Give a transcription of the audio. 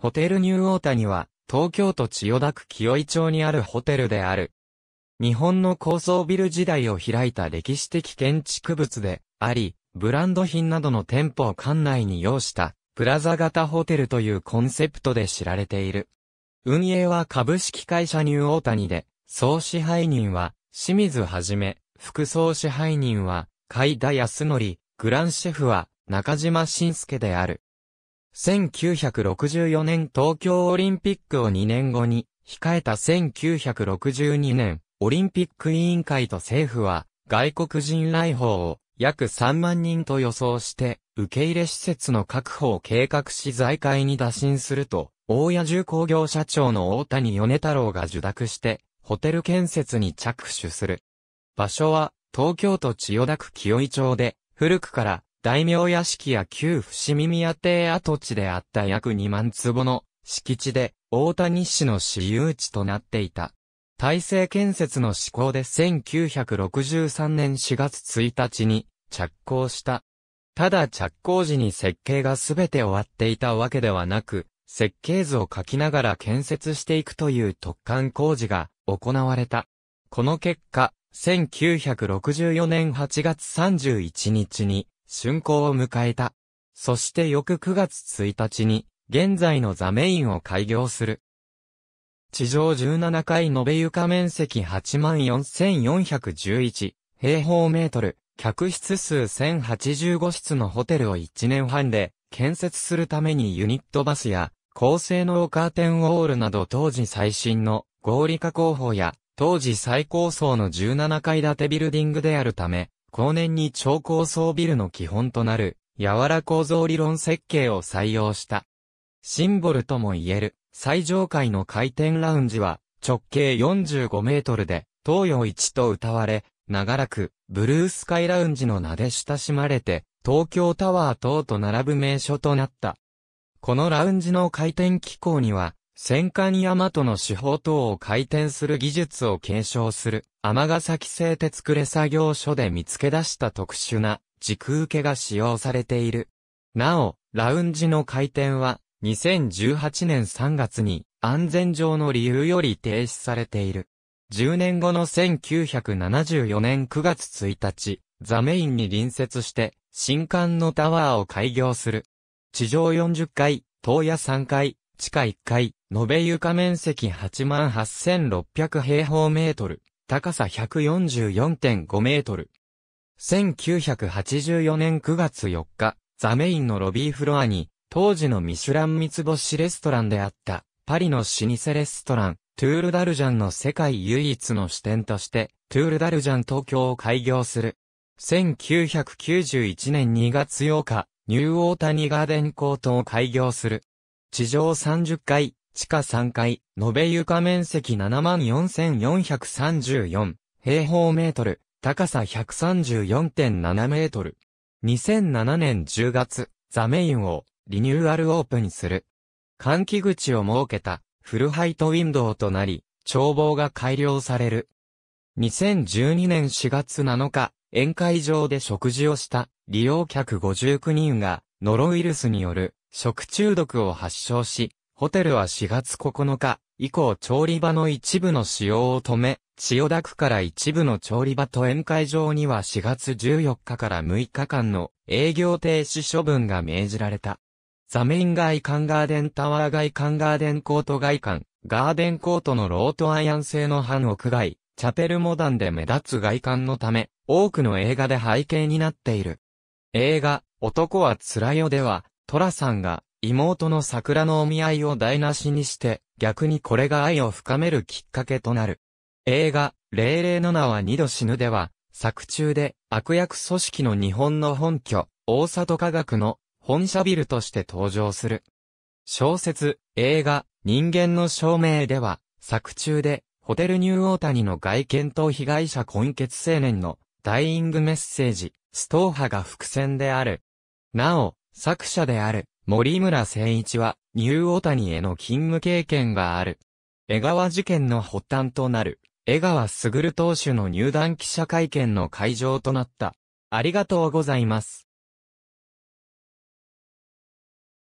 ホテルニューオータニは、東京都千代田区清井町にあるホテルである。日本の高層ビル時代を開いた歴史的建築物であり、ブランド品などの店舗を館内に要した、プラザ型ホテルというコンセプトで知られている。運営は株式会社ニューオータニで、総支配人は、清水はじめ、副総支配人は、海田康則、グランシェフは、中島晋介である。1964年東京オリンピックを2年後に控えた1962年、オリンピック委員会と政府は外国人来訪を約3万人と予想して受け入れ施設の確保を計画し財界に打診すると、大谷重工業社長の大谷米太郎が受諾してホテル建設に着手する。場所は東京都千代田区清井町で古くから大名屋敷や旧伏見宮邸跡地であった約2万坪の敷地で大谷市の私有地となっていた。大成建設の施行で1963年4月1日に着工した。ただ着工時に設計がすべて終わっていたわけではなく、設計図を書きながら建設していくという突貫工事が行われた。この結果、1964年8月31日に竣工を迎えた。そして翌9月1日に、現在のザメインを開業する。地上17階延べ床面積84,411平方メートル、客室数1085室のホテルを1年半で建設するためにユニットバスや高性能カーテンウォールなど当時最新の合理化工法や当時最高層の17階建てビルディングであるため後年に超高層ビルの基本となる、柔ら構造理論設計を採用した。シンボルとも言える、最上階の回転ラウンジは、直径45メートルで、東洋一と歌われ、長らく、ブルースカイラウンジの名で親しまれて、東京タワー等と並ぶ名所となった。このラウンジの回転機構には、戦艦大和の四方等を回転する技術を継承する、天崎製鉄れ作業所で見つけ出した特殊な軸受けが使用されている。なお、ラウンジの回転は、2018年3月に安全上の理由より停止されている。10年後の1974年9月1日、ザメインに隣接して、新館のタワーを開業する。地上40階、東野3階、地下1階、延べ床面積88,600平方メートル、高さ144.5メートル。1984年9月4日、ザメインのロビーフロアに、当時のミシュラン三つ星レストランであった、パリの老舗レストラン、トゥール・ダルジャンの世界唯一の支店として、トゥール・ダルジャン東京を開業する。1991年2月8日、ニューオータニガーデンコートを開業する。地上30階、地下3階、延べ床面積74,434平方メートル、高さ134.7メートル。2007年10月、ザメインをリニューアルオープンする。換気口を設けたフルハイトウィンドウとなり、眺望が改良される。2012年4月7日、宴会場で食事をした利用客59人がノロウイルスによる食中毒を発症し、ホテルは4月9日以降調理場の一部の使用を止め、千代田区から一部の調理場と宴会場には4月14日から6日間の営業停止処分が命じられた。座面外観ガーデンタワー外観ガーデンコート外観、ガーデンコートのロートアイアン製の半屋外、チャペルモダンで目立つ外観のため、多くの映画で背景になっている。映画、男は辛いよでは、寅さんが妹の桜のお見合いを台無しにして、逆にこれが愛を深めるきっかけとなる。映画、霊霊の名は二度死ぬでは、作中で悪役組織の日本の本拠、大里科学の本社ビルとして登場する。小説、映画、人間の証明では、作中で、ホテルニューオータニの外見と被害者混血青年のダイイングメッセージ、ストーハが伏線である。なお、作者である森村誠一は、ニューオタニへの勤務経験がある。江川事件の発端となる、江川卓投手の入団記者会見の会場となった。ありがとうございます。